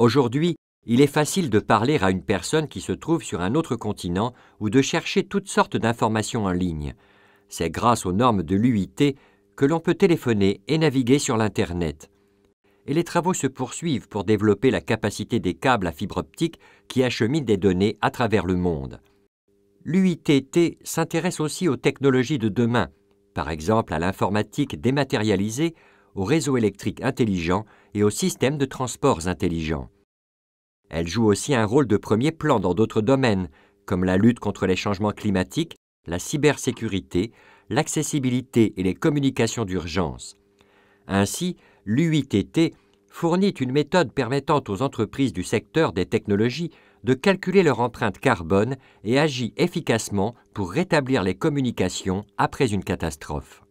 Aujourd'hui, il est facile de parler à une personne qui se trouve sur un autre continent ou de chercher toutes sortes d'informations en ligne. C'est grâce aux normes de l'UIT que l'on peut téléphoner et naviguer sur l'Internet. Et les travaux se poursuivent pour développer la capacité des câbles à fibre optique qui acheminent des données à travers le monde. L'UITT s'intéresse aussi aux technologies de demain, par exemple à l'informatique dématérialisée aux réseaux électriques intelligents et aux systèmes de transports intelligents. Elle joue aussi un rôle de premier plan dans d'autres domaines, comme la lutte contre les changements climatiques, la cybersécurité, l'accessibilité et les communications d'urgence. Ainsi, l'UITT fournit une méthode permettant aux entreprises du secteur des technologies de calculer leur empreinte carbone et agit efficacement pour rétablir les communications après une catastrophe.